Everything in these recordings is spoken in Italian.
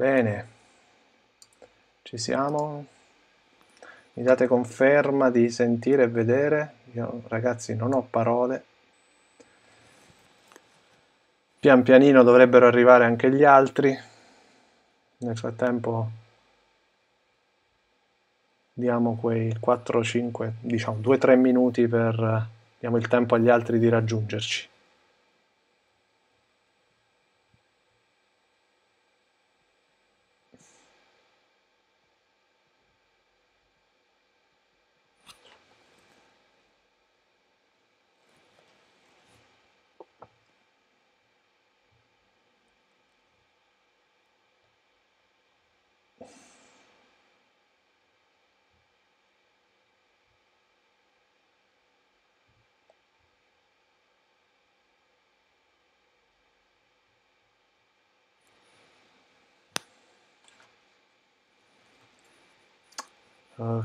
Bene, ci siamo. Mi date conferma di sentire e vedere? Io ragazzi non ho parole. Pian pianino dovrebbero arrivare anche gli altri. Nel frattempo diamo quei 4-5, diciamo 2-3 minuti per eh, diamo il tempo agli altri di raggiungerci.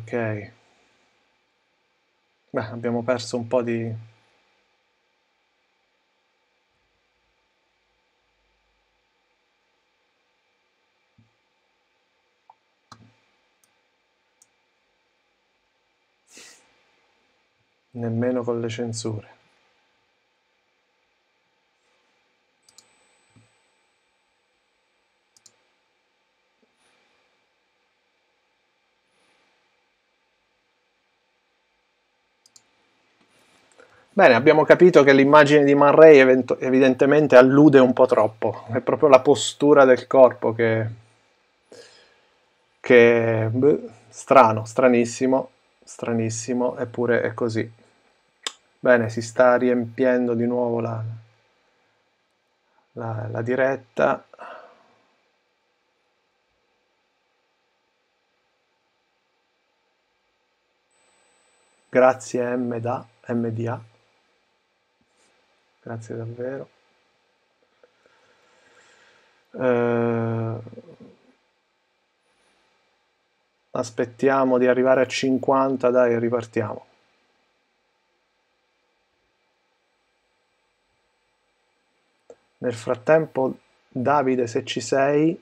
Ok. Beh, abbiamo perso un po' di... Nemmeno con le censure. Bene, abbiamo capito che l'immagine di Man Manray evidentemente allude un po' troppo, è proprio la postura del corpo che... che... Beh, strano, stranissimo, stranissimo, eppure è così. Bene, si sta riempiendo di nuovo la, la, la diretta. Grazie M da MDA grazie davvero. Eh, aspettiamo di arrivare a 50, dai, ripartiamo. Nel frattempo, Davide, se ci sei,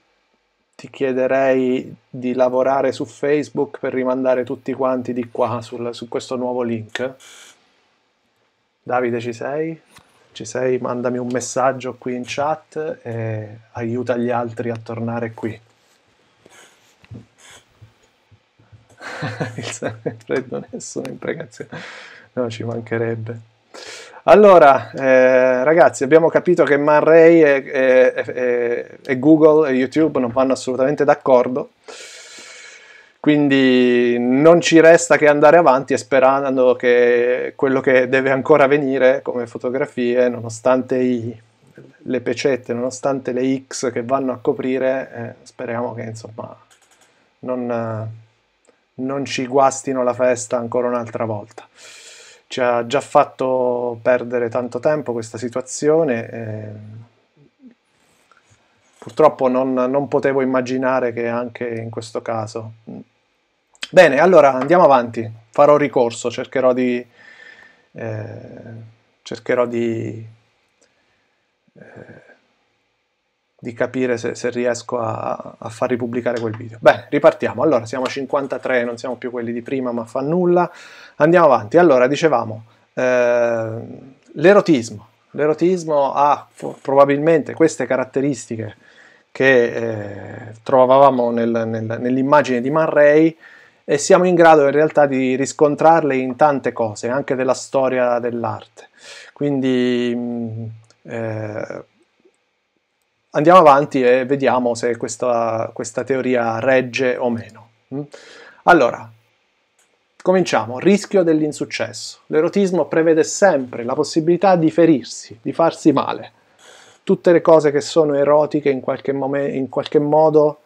ti chiederei di lavorare su Facebook per rimandare tutti quanti di qua sul, su questo nuovo link. Davide, ci sei? ci sei, mandami un messaggio qui in chat e aiuta gli altri a tornare qui. Il freddo, nessuna imprecazione. No, ci mancherebbe. Allora, eh, ragazzi, abbiamo capito che Man Ray e, e, e, e Google e YouTube non vanno assolutamente d'accordo. Quindi non ci resta che andare avanti e sperando che quello che deve ancora venire come fotografie, nonostante i, le pecette, nonostante le X che vanno a coprire, eh, speriamo che insomma non, non ci guastino la festa ancora un'altra volta ci ha già fatto perdere tanto tempo questa situazione. Eh, purtroppo non, non potevo immaginare che anche in questo caso Bene, allora andiamo avanti, farò ricorso, cercherò di... Eh, cercherò di, eh, di capire se, se riesco a, a, far ripubblicare quel video. Bene, ripartiamo. Allora, siamo 53, non siamo più quelli di prima, ma fa nulla. Andiamo avanti. Allora, dicevamo, eh, l'erotismo. L'erotismo ha probabilmente queste caratteristiche che eh, trovavamo nel, nel, nell'immagine di Man Ray, e siamo in grado in realtà di riscontrarle in tante cose, anche della storia dell'arte. Quindi mm, eh, andiamo avanti e vediamo se questa, questa teoria regge o meno. Mm? Allora, Cominciamo, rischio dell'insuccesso. L'erotismo prevede sempre la possibilità di ferirsi, di farsi male. Tutte le cose che sono erotiche in qualche, in qualche modo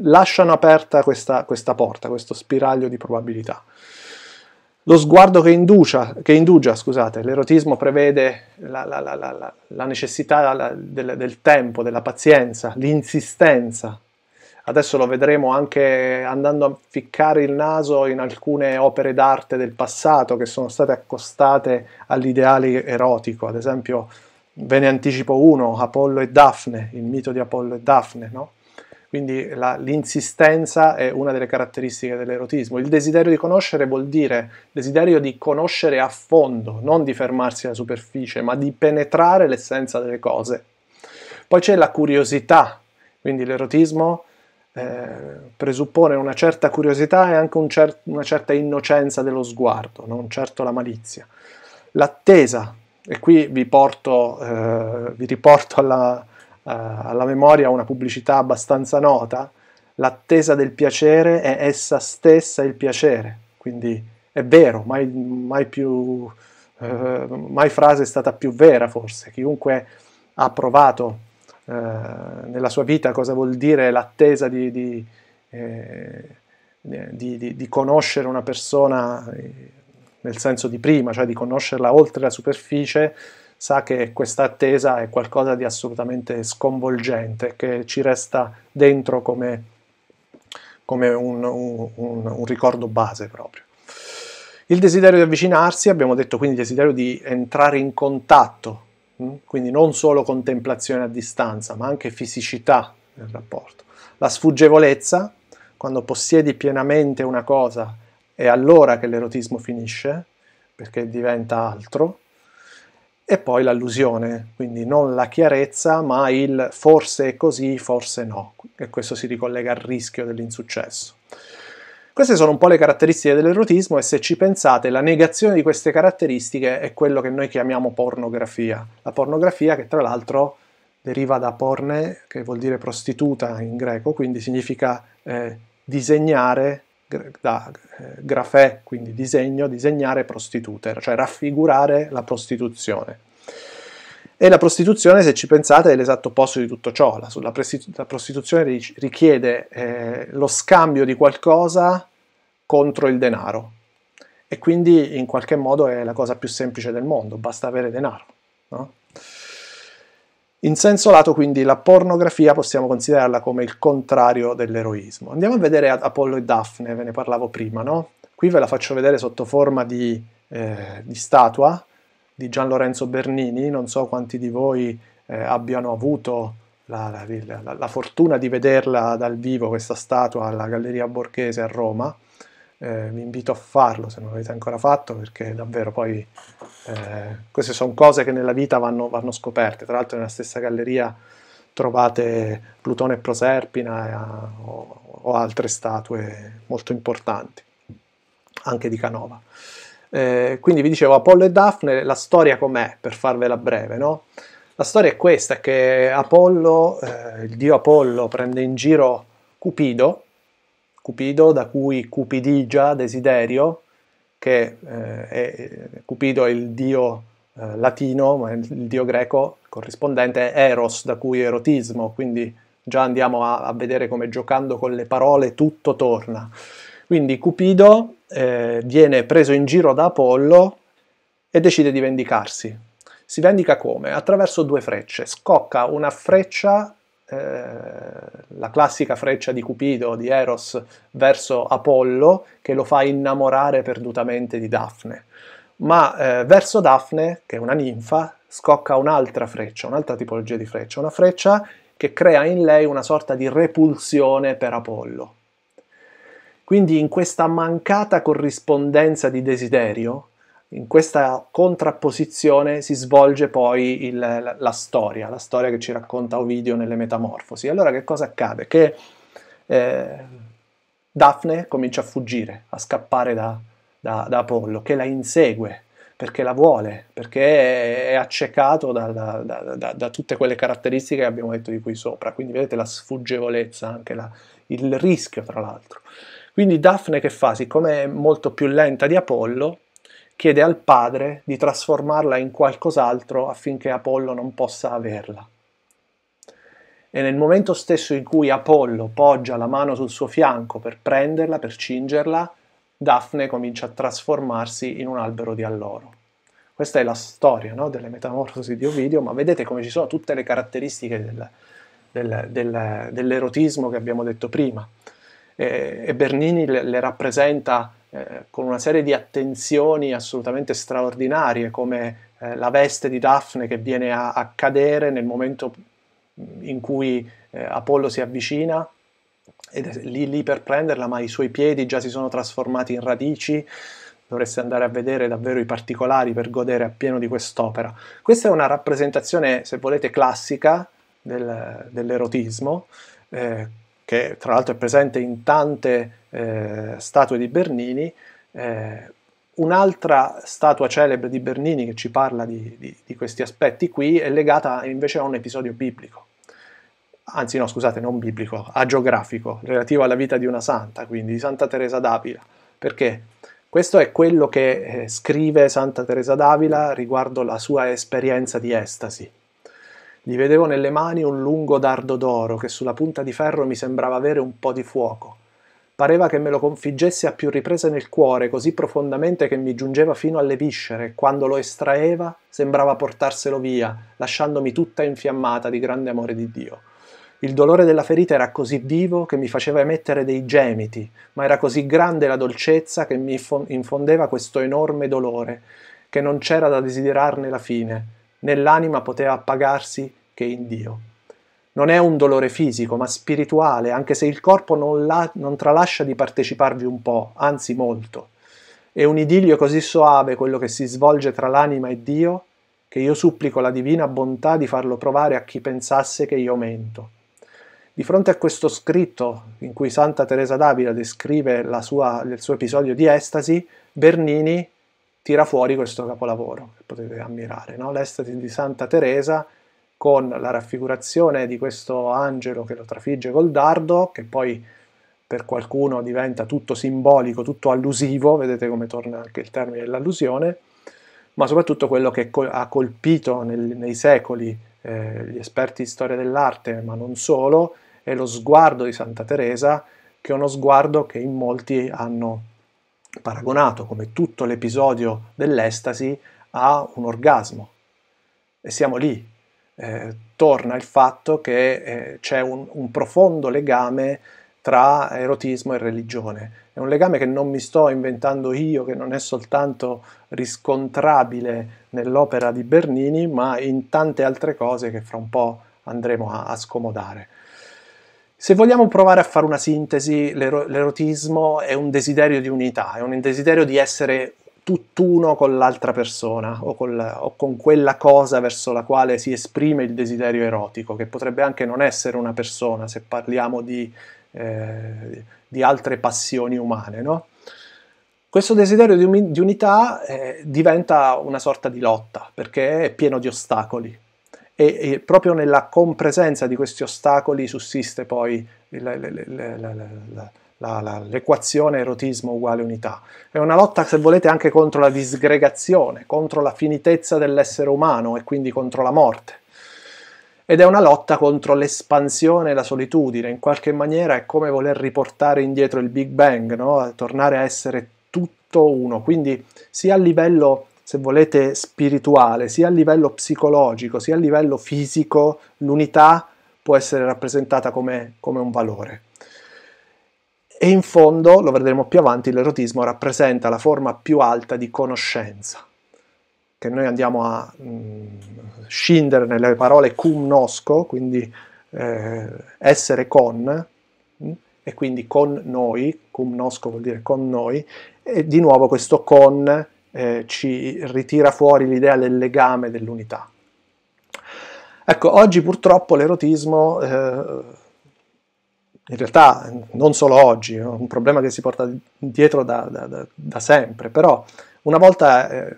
lasciano aperta questa, questa porta, questo spiraglio di probabilità. Lo sguardo che, inducia, che indugia, scusate, l'erotismo prevede la, la, la, la necessità del, del tempo, della pazienza, l'insistenza. Adesso lo vedremo anche andando a ficcare il naso in alcune opere d'arte del passato che sono state accostate all'ideale erotico. Ad esempio, ve ne anticipo uno, Apollo e Daphne, il mito di Apollo e Daphne, no? Quindi l'insistenza è una delle caratteristiche dell'erotismo. Il desiderio di conoscere vuol dire desiderio di conoscere a fondo, non di fermarsi alla superficie, ma di penetrare l'essenza delle cose. Poi c'è la curiosità, quindi l'erotismo eh, presuppone una certa curiosità e anche un cer una certa innocenza dello sguardo, non certo la malizia. L'attesa, e qui vi, porto, eh, vi riporto alla, eh, alla memoria una pubblicità abbastanza nota, l'attesa del piacere è essa stessa il piacere, quindi è vero, mai, mai, più, eh, mai frase è stata più vera forse, chiunque ha provato eh, nella sua vita cosa vuol dire l'attesa di, di, eh, di, di conoscere una persona eh, nel senso di prima, cioè di conoscerla oltre la superficie, sa che questa attesa è qualcosa di assolutamente sconvolgente, che ci resta dentro come, come un, un, un, un ricordo base proprio. Il desiderio di avvicinarsi, abbiamo detto quindi il desiderio di entrare in contatto, mm? quindi non solo contemplazione a distanza, ma anche fisicità nel rapporto. La sfuggevolezza, quando possiedi pienamente una cosa, è allora che l'erotismo finisce, perché diventa altro e poi l'allusione, quindi non la chiarezza, ma il forse è così, forse no, e questo si ricollega al rischio dell'insuccesso. Queste sono un po' le caratteristiche dell'erotismo e se ci pensate la negazione di queste caratteristiche è quello che noi chiamiamo pornografia. La pornografia che tra l'altro deriva da porne, che vuol dire prostituta in greco, quindi significa eh, disegnare da eh, grafè, quindi disegno, disegnare prostitute, cioè raffigurare la prostituzione. E la prostituzione, se ci pensate, è l'esatto opposto di tutto ciò. La, la, la prostituzione richiede eh, lo scambio di qualcosa contro il denaro. E quindi in qualche modo è la cosa più semplice del mondo, basta avere denaro. No? In senso lato quindi la pornografia possiamo considerarla come il contrario dell'eroismo. Andiamo a vedere Apollo e Daphne, ve ne parlavo prima, no? Qui ve la faccio vedere sotto forma di, eh, di statua di Gian Lorenzo Bernini, non so quanti di voi eh, abbiano avuto la, la, la, la fortuna di vederla dal vivo, questa statua alla Galleria Borghese a Roma eh, vi invito a farlo se non l'avete ancora fatto perché davvero poi eh, queste sono cose che nella vita vanno, vanno scoperte. Tra l'altro nella stessa galleria trovate Plutone e Proserpina eh, o, o, altre statue molto importanti, anche di Canova. Eh, quindi vi dicevo Apollo e Daphne, la storia com'è per farvela breve, no? La storia è questa, è che Apollo, eh, il dio Apollo prende in giro Cupido, Cupido, da cui cupidigia, desiderio, che eh, è, eh, Cupido è il dio eh, latino, ma il dio greco corrispondente eros, da cui erotismo, quindi già andiamo a, a vedere come giocando con le parole tutto torna. Quindi Cupido eh, viene preso in giro da Apollo e decide di vendicarsi. Si vendica come? Attraverso due frecce. Scocca una freccia eh, la classica freccia di Cupido, di Eros, verso Apollo, che lo fa innamorare perdutamente di Daphne. Ma eh, verso Daphne, che è una ninfa, scocca un'altra freccia, un'altra tipologia di freccia, una freccia che crea in lei una sorta di repulsione per Apollo. Quindi in questa mancata corrispondenza di desiderio, in questa contrapposizione si svolge poi il, la, la, storia, la storia che ci racconta Ovidio nelle Metamorfosi. Allora che cosa accade? Che eh, Daphne comincia a fuggire, a scappare da, da, da, Apollo, che la insegue perché la vuole, perché è accecato da, da, tutte quelle caratteristiche che abbiamo detto di qui sopra. Quindi vedete la sfuggevolezza, anche la, il rischio tra l'altro. Quindi Daphne che fa? Siccome è molto più lenta di Apollo, chiede al padre di trasformarla in qualcos'altro affinché Apollo non possa averla. E nel momento stesso in cui Apollo poggia la mano sul suo fianco per prenderla, per cingerla, Daphne comincia a trasformarsi in un albero di alloro. Questa è la storia no, delle metamorfosi di Ovidio, ma vedete come ci sono tutte le caratteristiche del, del, del, dell'erotismo che abbiamo detto prima. E, e Bernini le, le rappresenta eh, con una serie di attenzioni assolutamente straordinarie come eh, la veste di Daphne che viene a, a cadere nel momento in cui eh, Apollo si avvicina ed è lì, lì per prenderla, ma i suoi piedi già si sono trasformati in radici. Dovreste andare a vedere davvero i particolari per godere appieno di quest'opera. Questa è una rappresentazione, se volete, classica del, dell'erotismo, eh, che tra l'altro è presente in tante eh, statue di Bernini. Eh, Un'altra statua celebre di Bernini che ci parla di, di, di, questi aspetti qui è legata invece a un episodio biblico, anzi no scusate non biblico, a geografico, relativo alla vita di una santa, quindi di Santa Teresa d'Avila, perché questo è quello che eh, scrive Santa Teresa d'Avila riguardo la sua esperienza di estasi. Gli vedevo nelle mani un lungo dardo d'oro che sulla punta di ferro mi sembrava avere un po' di fuoco Pareva che me lo configgesse a più riprese nel cuore, così profondamente che mi giungeva fino alle viscere, e quando lo estraeva sembrava portarselo via, lasciandomi tutta infiammata di grande amore di Dio. Il dolore della ferita era così vivo che mi faceva emettere dei gemiti, ma era così grande la dolcezza che mi infondeva questo enorme dolore, che non c'era da desiderarne la fine, né l'anima poteva appagarsi che in Dio. Non è un dolore fisico, ma spirituale, anche se il corpo non, la, non tralascia di parteciparvi un po', anzi molto. È un idillio così soave quello che si svolge tra l'anima e Dio, che io supplico la divina bontà di farlo provare a chi pensasse che io mento. Di fronte a questo scritto, in cui Santa Teresa d'Avila descrive sua, il suo episodio di estasi, Bernini tira fuori questo capolavoro che potete ammirare, no? l'estasi di Santa Teresa con la raffigurazione di questo angelo che lo trafigge col dardo, che poi per qualcuno diventa tutto simbolico, tutto allusivo, vedete come torna anche il termine dell'allusione, ma soprattutto quello che co ha colpito nel, nei secoli eh, gli esperti di storia dell'arte, ma non solo, è lo sguardo di Santa Teresa, che è uno sguardo che in molti hanno paragonato, come tutto l'episodio dell'estasi, a un orgasmo. E siamo lì, eh, torna il fatto che eh, c'è un, un, profondo legame tra erotismo e religione. È un legame che non mi sto inventando io, che non è soltanto riscontrabile nell'opera di Bernini, ma in tante altre cose che fra un po' andremo a, a scomodare. Se vogliamo provare a fare una sintesi, l'ero, l'erotismo è un desiderio di unità, è un desiderio di essere tutt'uno con l'altra persona o, col, o, con quella cosa verso la quale si esprime il desiderio erotico, che potrebbe anche non essere una persona se parliamo di, eh, di altre passioni umane. No? Questo desiderio di, unità eh, diventa una sorta di lotta perché è pieno di ostacoli. E, e proprio nella compresenza di questi ostacoli sussiste poi la, la, la, la l'equazione erotismo uguale unità. È una lotta, se volete, anche contro la disgregazione, contro la finitezza dell'essere umano e quindi contro la morte. Ed è una lotta contro l'espansione e la solitudine, in qualche maniera è come voler riportare indietro il Big Bang, no? tornare a essere tutto uno, quindi sia a livello se volete, spirituale, sia a livello psicologico, sia a livello fisico, l'unità può essere rappresentata come, come un valore e in fondo, lo vedremo più avanti, l'erotismo rappresenta la forma più alta di conoscenza, che noi andiamo a mh, mm, scindere nelle parole cum nosco, quindi eh, essere con, mh, mm, e quindi con noi, cum nosco vuol dire con noi, e di nuovo questo con eh, ci ritira fuori l'idea del legame dell'unità. Ecco, oggi purtroppo l'erotismo... Eh, in realtà non solo oggi, è un problema che si porta dietro da, da, da sempre, però una volta eh,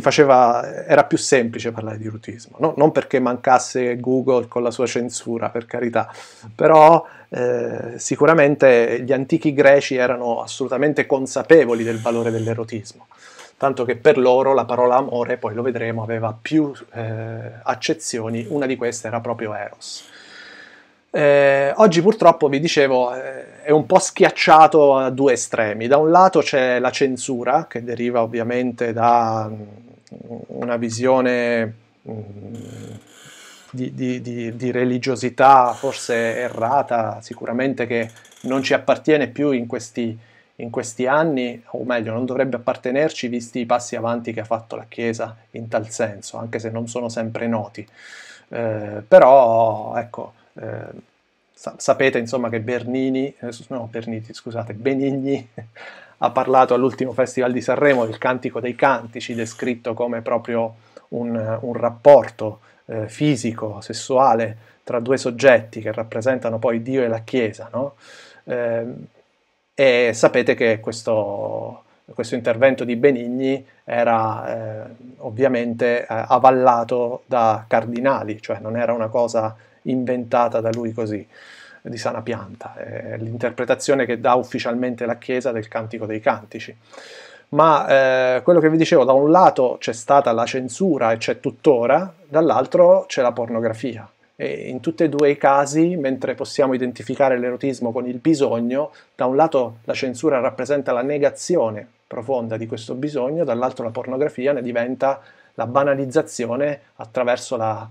faceva, era più semplice parlare di rutismo, no? non perché mancasse Google con la sua censura, per carità, però eh, sicuramente gli antichi greci erano assolutamente consapevoli del valore dell'erotismo, tanto che per loro la parola amore, poi lo vedremo, aveva più eh, accezioni, una di queste era proprio eros. Eh, oggi purtroppo, vi dicevo, eh, è un po' schiacciato a due estremi. Da un lato c'è la censura, che deriva ovviamente da mm, una visione mm, di, di, di, di religiosità forse errata, sicuramente che non ci appartiene più in questi, in questi anni, o meglio, non dovrebbe appartenerci visti i passi avanti che ha fatto la Chiesa in tal senso, anche se non sono sempre noti. Eh, però, ecco, eh, sapete insomma che Bernini, eh, no, Berniti, scusate, Benigni ha parlato all'ultimo Festival di Sanremo del Cantico dei Cantici, descritto come proprio un, un rapporto eh, fisico, sessuale tra due soggetti che rappresentano poi Dio e la Chiesa. No? Eh, e sapete che questo, questo, intervento di Benigni era eh, ovviamente eh, avallato da cardinali, cioè non era una cosa inventata da lui così, di sana pianta, è l'interpretazione che dà ufficialmente la Chiesa del Cantico dei Cantici. Ma eh, quello che vi dicevo, da un lato c'è stata la censura e c'è tuttora, dall'altro c'è la pornografia. E in tutti e due i casi, mentre possiamo identificare l'erotismo con il bisogno, da un lato la censura rappresenta la negazione profonda di questo bisogno, dall'altro la pornografia ne diventa la banalizzazione attraverso la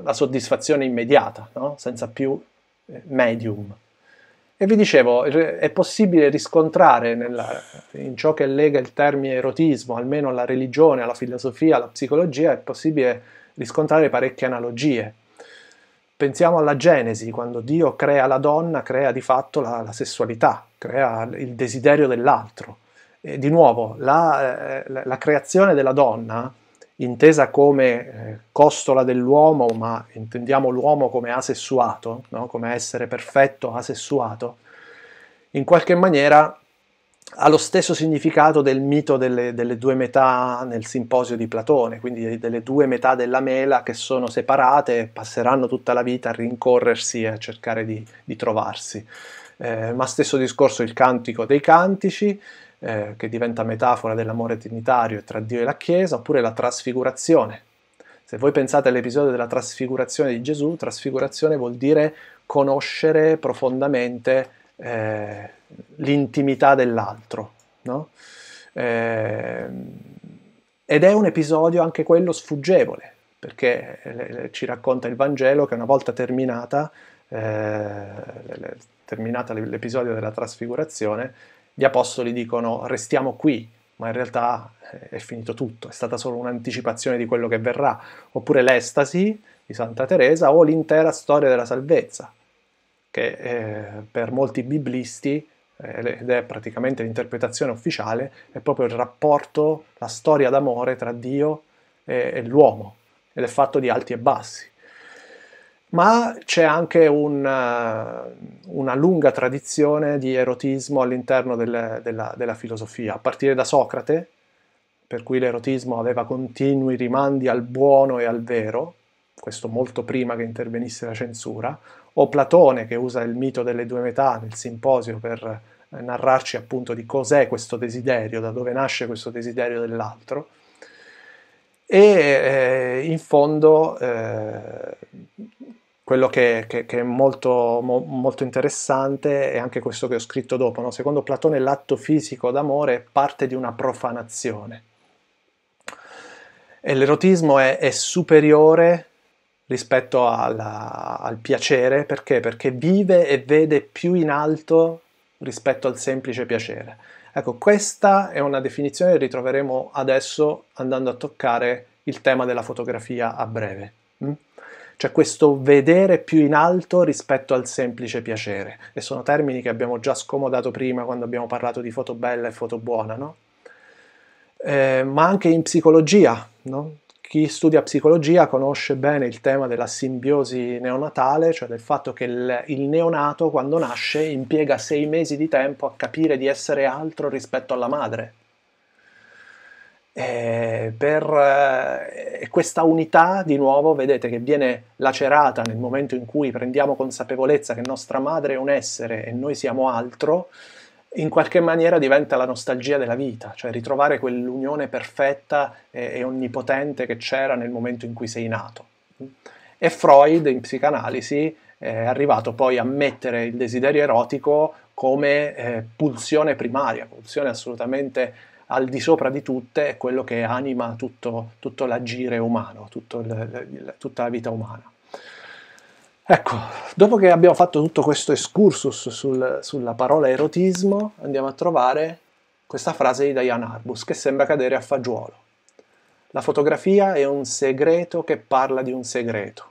la soddisfazione immediata, no? senza più eh, medium. E vi dicevo, è possibile riscontrare nella, in ciò che lega il termine erotismo, almeno alla religione, alla filosofia, alla psicologia, è possibile riscontrare parecchie analogie. Pensiamo alla Genesi, quando Dio crea la donna, crea di fatto la, la sessualità, crea il desiderio dell'altro. E di nuovo, la, eh, la creazione della donna intesa come eh, costola dell'uomo, ma intendiamo l'uomo come asessuato, no? come essere perfetto, asessuato, in qualche maniera ha lo stesso significato del mito delle, delle, due metà nel simposio di Platone, quindi delle due metà della mela che sono separate e passeranno tutta la vita a rincorrersi e a cercare di, di trovarsi. Eh, ma stesso discorso il cantico dei cantici, eh, che diventa metafora dell'amore trinitario tra Dio e la Chiesa, oppure la trasfigurazione. Se voi pensate all'episodio della trasfigurazione di Gesù, trasfigurazione vuol dire conoscere profondamente eh, l'intimità dell'altro. No? Eh, ed è un episodio anche quello sfuggevole, perché eh, ci racconta il Vangelo che una volta terminata, eh, terminata l'episodio della trasfigurazione, gli apostoli dicono restiamo qui, ma in realtà eh, è finito tutto, è stata solo un'anticipazione di quello che verrà, oppure l'estasi di Santa Teresa o l'intera storia della salvezza, che eh, per molti biblisti eh, ed è praticamente l'interpretazione ufficiale, è proprio il rapporto, la storia d'amore tra Dio e, e l'uomo, ed è fatto di alti e bassi ma c'è anche un, eh, una lunga tradizione di erotismo all'interno del, della, della, filosofia, a partire da Socrate, per cui l'erotismo aveva continui rimandi al buono e al vero, questo molto prima che intervenisse la censura, o Platone che usa il mito delle due metà nel simposio per eh, narrarci appunto di cos'è questo desiderio, da dove nasce questo desiderio dell'altro. E eh, in fondo eh, quello che, che, che è molto, mo, molto, interessante è anche questo che ho scritto dopo. No? Secondo Platone l'atto fisico d'amore è parte di una profanazione. E l'erotismo è, è superiore rispetto alla, al piacere perché? perché vive e vede più in alto rispetto al semplice piacere. Ecco, questa è una definizione che ritroveremo adesso andando a toccare il tema della fotografia a breve. Mm? cioè questo vedere più in alto rispetto al semplice piacere. E sono termini che abbiamo già scomodato prima quando abbiamo parlato di foto bella e foto buona, no? Eh, ma anche in psicologia, no? Chi studia psicologia conosce bene il tema della simbiosi neonatale, cioè del fatto che il, il neonato quando nasce impiega sei mesi di tempo a capire di essere altro rispetto alla madre eh, per eh, questa unità di nuovo vedete che viene lacerata nel momento in cui prendiamo consapevolezza che nostra madre è un essere e noi siamo altro in qualche maniera diventa la nostalgia della vita, cioè ritrovare quell'unione perfetta e, e onnipotente che c'era nel momento in cui sei nato. E Freud in psicanalisi è arrivato poi a mettere il desiderio erotico come eh, pulsione primaria, pulsione assolutamente al di sopra di tutte è quello che anima tutto, tutto l'agire umano, tutto il, il, tutta la vita umana. Ecco, dopo che abbiamo fatto tutto questo excursus sul, sulla parola erotismo, andiamo a trovare questa frase di Diane Arbus che sembra cadere a fagiolo. La fotografia è un segreto che parla di un segreto.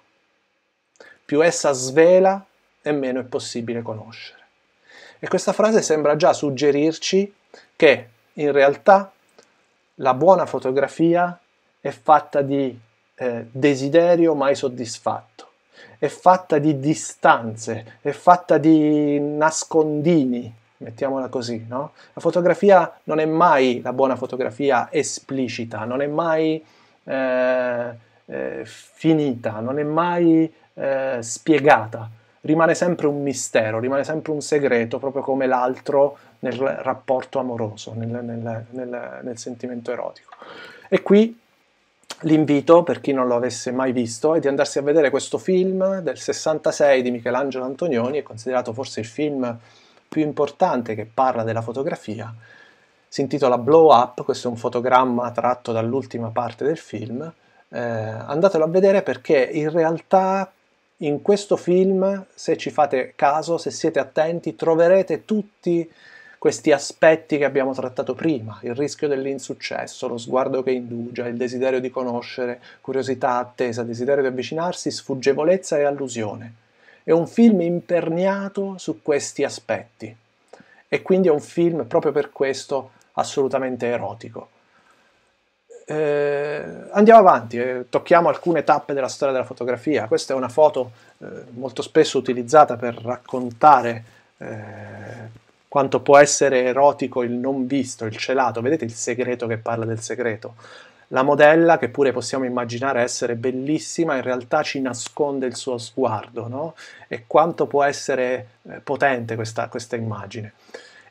Più essa svela e meno è possibile conoscere. E questa frase sembra già suggerirci che in realtà la buona fotografia è fatta di eh, desiderio mai soddisfatto, è fatta di distanze, è fatta di nascondini, mettiamola così, no? La fotografia non è mai la buona fotografia esplicita, non è mai eh, eh, finita, non è mai eh, spiegata rimane sempre un mistero, rimane sempre un segreto, proprio come l'altro nel rapporto amoroso, nel, nel, nel, nel sentimento erotico. E qui l'invito, per chi non lo avesse mai visto, è di andarsi a vedere questo film del 66 di Michelangelo Antonioni, è considerato forse il film più importante che parla della fotografia, si intitola Blow Up, questo è un fotogramma tratto dall'ultima parte del film, eh, andatelo a vedere perché in realtà in questo film, se ci fate caso, se siete attenti, troverete tutti questi aspetti che abbiamo trattato prima, il rischio dell'insuccesso, lo sguardo che indugia, il desiderio di conoscere, curiosità, attesa, desiderio di avvicinarsi, sfuggevolezza e allusione. È un film imperniato su questi aspetti e quindi è un film proprio per questo assolutamente erotico. Eh, andiamo avanti, eh, tocchiamo alcune tappe della storia della fotografia. Questa è una foto eh, molto spesso utilizzata per raccontare eh, quanto può essere erotico il non visto, il celato. Vedete il segreto che parla del segreto. La modella, che pure possiamo immaginare essere bellissima, in realtà ci nasconde il suo sguardo, no? E quanto può essere eh, potente questa, questa immagine.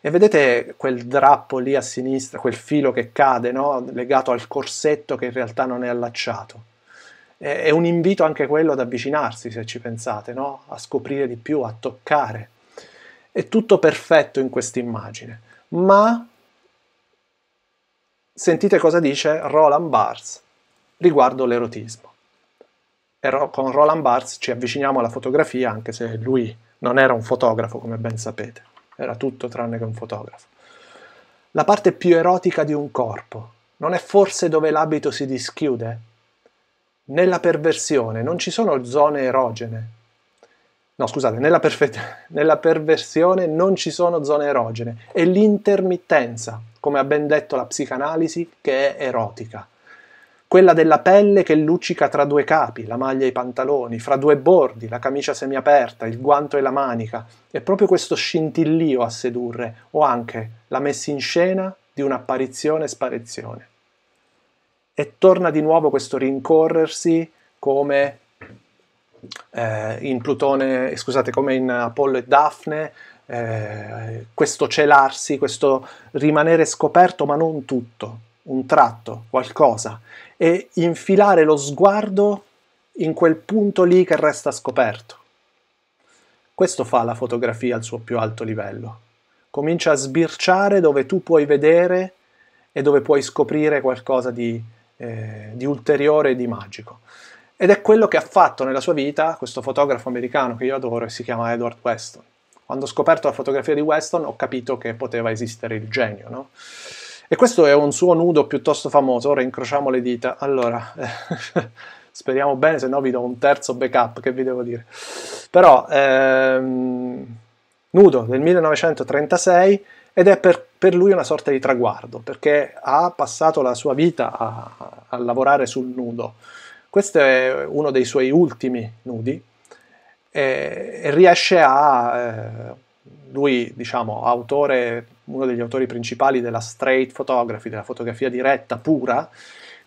E vedete quel drappo lì a sinistra, quel filo che cade, no? legato al corsetto che in realtà non è allacciato. È un invito anche quello ad avvicinarsi, se ci pensate, no? a scoprire di più, a toccare. È tutto perfetto in questa immagine, ma sentite cosa dice Roland Barthes riguardo l'erotismo. E con Roland Barthes ci avviciniamo alla fotografia, anche se lui non era un fotografo, come ben sapete era tutto tranne che un fotografo. La parte più erotica di un corpo non è forse dove l'abito si dischiude? Nella perversione non ci sono zone erogene. No, scusate, nella, perfe- nella perversione non ci sono zone erogene. È l'intermittenza, come ha ben detto la psicanalisi, che è erotica quella della pelle che luccica tra due capi, la maglia e i pantaloni, fra due bordi, la camicia semiaperta, il guanto e la manica. È proprio questo scintillio a sedurre, o anche la messa in scena di un'apparizione e sparizione. E torna di nuovo questo rincorrersi come eh, in Plutone, eh, scusate, come in Apollo e Daphne, eh, questo celarsi, questo rimanere scoperto ma non tutto, un tratto, qualcosa e infilare lo sguardo in quel punto lì che resta scoperto. Questo fa la fotografia al suo più alto livello. Comincia a sbirciare dove tu puoi vedere e dove puoi scoprire qualcosa di, eh, di ulteriore e di magico. Ed è quello che ha fatto nella sua vita questo fotografo americano che io adoro e si chiama Edward Weston. Quando ho scoperto la fotografia di Weston ho capito che poteva esistere il genio, no? E questo è un suo nudo piuttosto famoso, ora incrociamo le dita. Allora, speriamo bene, se no vi do un terzo backup, che vi devo dire. Però, ehm, nudo del 1936 ed è per, per, lui una sorta di traguardo, perché ha passato la sua vita a, a lavorare sul nudo. Questo è uno dei suoi ultimi nudi e, e riesce a... Eh, lui, diciamo, autore uno degli autori principali della straight photography, della fotografia diretta pura,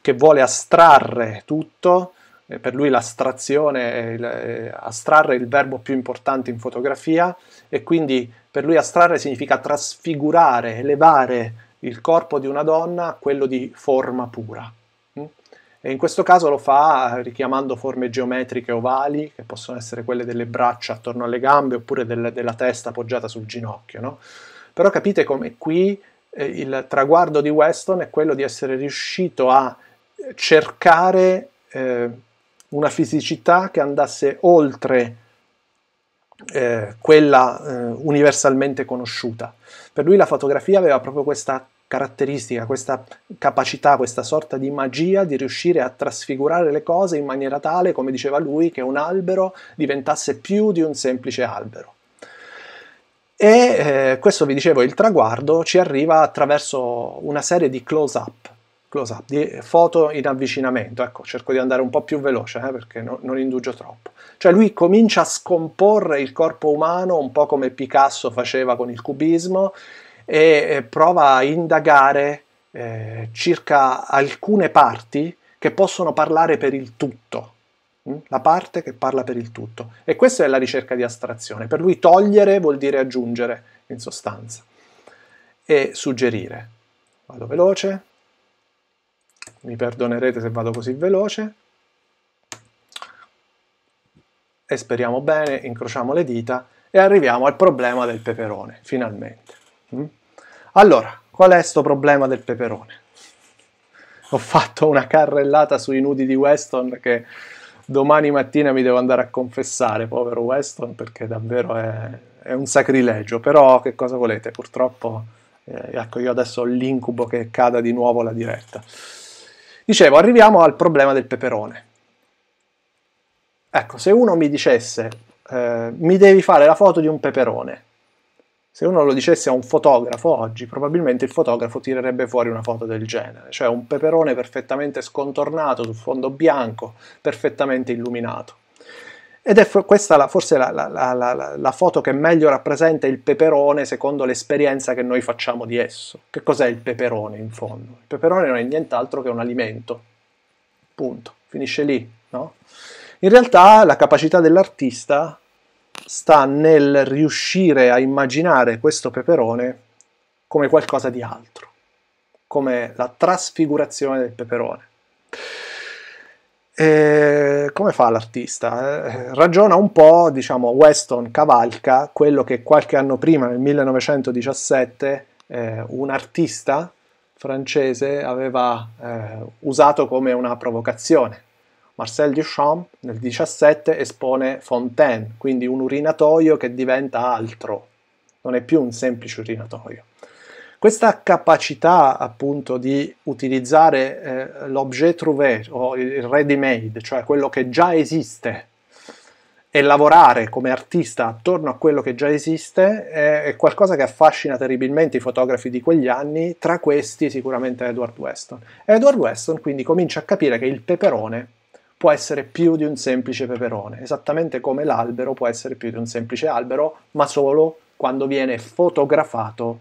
che vuole astrarre tutto, eh, per lui l'astrazione, il, eh, astrarre è il verbo più importante in fotografia e quindi per lui astrarre significa trasfigurare, elevare il corpo di una donna a quello di forma pura. Mm? E in questo caso lo fa richiamando forme geometriche ovali, che possono essere quelle delle braccia attorno alle gambe oppure del, della testa poggiata sul ginocchio. No? Però capite come qui eh, il traguardo di Weston è quello di essere riuscito a cercare eh, una fisicità che andasse oltre eh, quella eh, universalmente conosciuta. Per lui la fotografia aveva proprio questa caratteristica, questa capacità, questa sorta di magia di riuscire a trasfigurare le cose in maniera tale, come diceva lui, che un albero diventasse più di un semplice albero. E eh, questo vi dicevo, il traguardo ci arriva attraverso una serie di close-up, close di foto in avvicinamento. Ecco, cerco di andare un po' più veloce eh, perché no, non indugio troppo. Cioè lui comincia a scomporre il corpo umano un po' come Picasso faceva con il cubismo e eh, prova a indagare eh, circa alcune parti che possono parlare per il tutto Mm? la parte che parla per il tutto. E questa è la ricerca di astrazione. Per lui togliere vuol dire aggiungere, in sostanza. E suggerire. Vado veloce. Mi perdonerete se vado così veloce. E speriamo bene, incrociamo le dita e arriviamo al problema del peperone, finalmente. Mm? Allora, qual è sto problema del peperone? Ho fatto una carrellata sui nudi di Weston che domani mattina mi devo andare a confessare, povero Weston, perché davvero è, è un sacrilegio. Però che cosa volete? Purtroppo, eh, ecco, io adesso ho l'incubo che cada di nuovo la diretta. Dicevo, arriviamo al problema del peperone. Ecco, se uno mi dicesse, eh, mi devi fare la foto di un peperone, se uno lo dicesse a un fotografo oggi, probabilmente il fotografo tirerebbe fuori una foto del genere, cioè un peperone perfettamente scontornato su fondo bianco, perfettamente illuminato. Ed è questa la, forse la, la, la, foto che meglio rappresenta il peperone secondo l'esperienza che noi facciamo di esso. Che cos'è il peperone in fondo? Il peperone non è nient'altro che un alimento. Punto. Finisce lì, no? In realtà la capacità dell'artista sta nel riuscire a immaginare questo peperone come qualcosa di altro, come la trasfigurazione del peperone. E come fa l'artista? Eh, ragiona un po', diciamo, Weston cavalca quello che qualche anno prima, nel 1917, eh, un artista francese aveva eh, usato come una provocazione Marcel Duchamp nel 17 espone Fontaine, quindi un urinatoio che diventa altro, non è più un semplice urinatoio. Questa capacità appunto di utilizzare eh, l'objet trouvé o il ready made, cioè quello che già esiste, e lavorare come artista attorno a quello che già esiste è, qualcosa che affascina terribilmente i fotografi di quegli anni, tra questi sicuramente Edward Weston. Edward Weston quindi comincia a capire che il peperone può essere più di un semplice peperone, esattamente come l'albero può essere più di un semplice albero, ma solo quando viene fotografato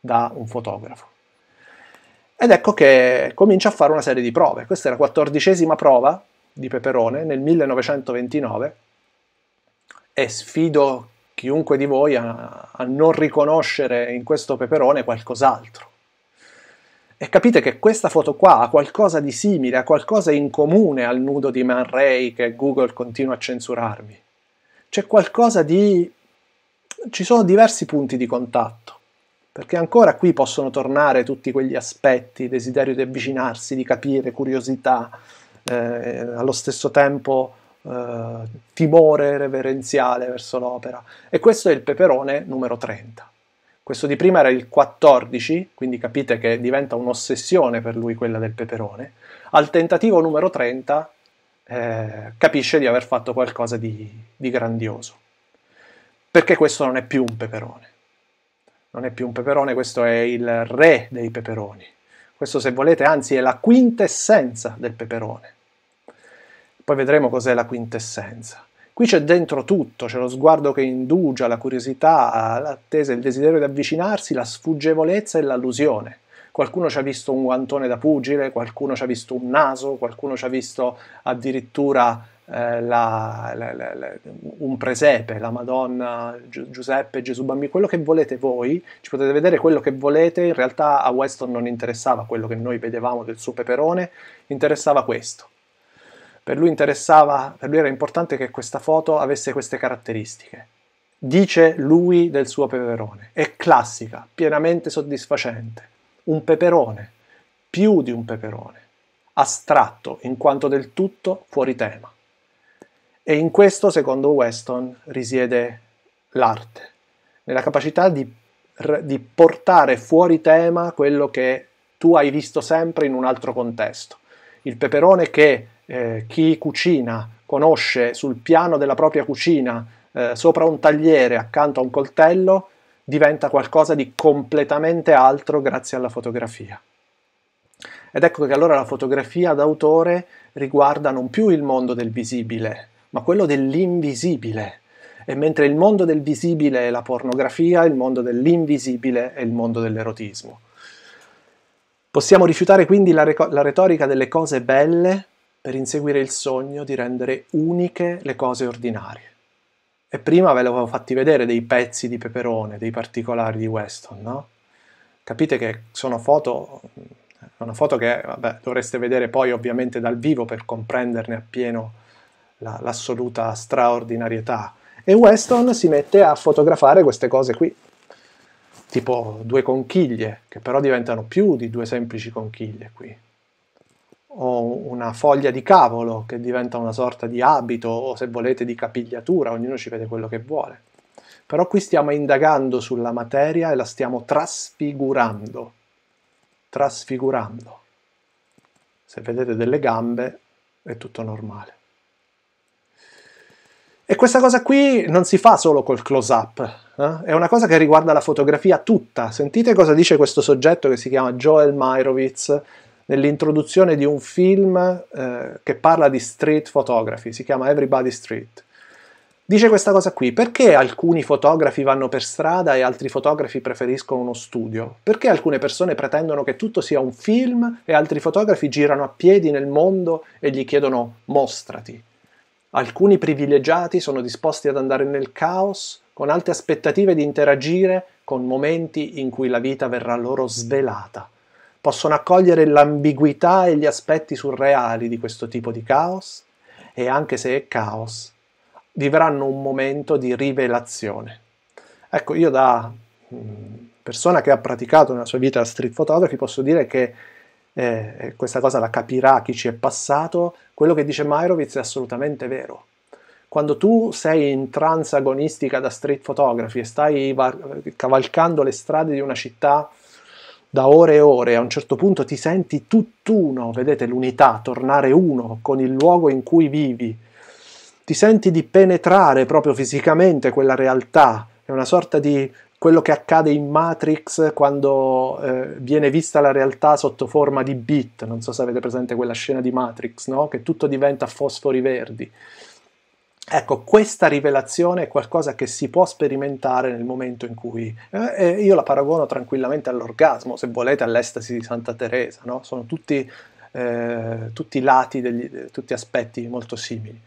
da un fotografo. Ed ecco che comincia a fare una serie di prove. Questa è la quattordicesima prova di Peperone nel 1929 e sfido chiunque di voi a, a non riconoscere in questo Peperone qualcos'altro. E capite che questa foto qua ha qualcosa di simile, ha qualcosa in comune al nudo di Man Ray che Google continua a censurarmi. C'è qualcosa di... ci sono diversi punti di contatto, perché ancora qui possono tornare tutti quegli aspetti, desiderio di avvicinarsi, di capire, curiosità, eh, allo stesso tempo eh, timore reverenziale verso l'opera. E questo è il peperone numero 30. Questo di prima era il 14, quindi capite che diventa un'ossessione per lui quella del peperone. Al tentativo numero 30 eh, capisce di aver fatto qualcosa di, di grandioso. Perché questo non è più un peperone. Non è più un peperone, questo è il re dei peperoni. Questo, se volete, anzi, è la quintessenza del peperone. Poi vedremo cos'è la quintessenza. Qui c'è dentro tutto, c'è lo sguardo che indugia, la curiosità, l'attesa, il desiderio di avvicinarsi, la sfuggevolezza e l'allusione. Qualcuno ci ha visto un guantone da pugile, qualcuno ci ha visto un naso, qualcuno ci ha visto addirittura eh, la, la, la, un presepe, la Madonna, Giuseppe, Gesù Bambino, quello che volete voi, ci potete vedere quello che volete, in realtà a Weston non interessava quello che noi vedevamo del suo peperone, interessava questo per lui, per lui era importante che questa foto avesse queste caratteristiche. Dice lui del suo peperone, è classica, pienamente soddisfacente, un peperone, più di un peperone, astratto in quanto del tutto fuori tema. E in questo, secondo Weston, risiede l'arte, nella capacità di, di portare fuori tema quello che tu hai visto sempre in un altro contesto. Il peperone che eh, chi cucina conosce sul piano della propria cucina, eh, sopra un tagliere, accanto a un coltello, diventa qualcosa di completamente altro grazie alla fotografia. Ed ecco che allora la fotografia d'autore riguarda non più il mondo del visibile, ma quello dell'invisibile. E mentre il mondo del visibile è la pornografia, il mondo dell'invisibile è il mondo dell'erotismo. Possiamo rifiutare quindi la, la retorica delle cose belle per inseguire il sogno di rendere uniche le cose ordinarie. E prima ve l'avevo fatti vedere dei pezzi di peperone, dei particolari di Weston, no? Capite che sono foto, una foto che vabbè, dovreste vedere poi ovviamente dal vivo per comprenderne appieno l'assoluta straordinarietà. E Weston si mette a fotografare queste cose qui, tipo due conchiglie, che però diventano più di due semplici conchiglie qui o una foglia di cavolo che diventa una sorta di abito o se volete di capigliatura, ognuno ci vede quello che vuole. Però qui stiamo indagando sulla materia e la stiamo trasfigurando. Trasfigurando. Se vedete delle gambe è tutto normale. E questa cosa qui non si fa solo col close-up, eh? è una cosa che riguarda la fotografia tutta. Sentite cosa dice questo soggetto che si chiama Joel Mairovitz, nell'introduzione di un film eh, che parla di street photography, si chiama Everybody Street. Dice questa cosa qui, perché alcuni fotografi vanno per strada e altri fotografi preferiscono uno studio? Perché alcune persone pretendono che tutto sia un film e altri fotografi girano a piedi nel mondo e gli chiedono mostrati? Alcuni privilegiati sono disposti ad andare nel caos con alte aspettative di interagire con momenti in cui la vita verrà loro svelata possono accogliere l'ambiguità e gli aspetti surreali di questo tipo di caos e anche se è caos, vivranno un momento di rivelazione. Ecco, io da mm, persona che ha praticato nella sua vita street photography posso dire che eh, questa cosa la capirà chi ci è passato, quello che dice Mairovitz è assolutamente vero. Quando tu sei in trance agonistica da street photography e stai cavalcando le strade di una città da ore e ore, a un certo punto ti senti tutt'uno, vedete l'unità, tornare uno con il luogo in cui vivi, ti senti di penetrare proprio fisicamente quella realtà, è una sorta di quello che accade in Matrix quando eh, viene vista la realtà sotto forma di bit, non so se avete presente quella scena di Matrix, no? che tutto diventa fosfori verdi. Ecco, questa rivelazione è qualcosa che si può sperimentare nel momento in cui eh, eh, io la paragono tranquillamente all'orgasmo, se volete all'estasi di Santa Teresa, no? sono tutti, eh, tutti lati, degli, tutti aspetti molto simili.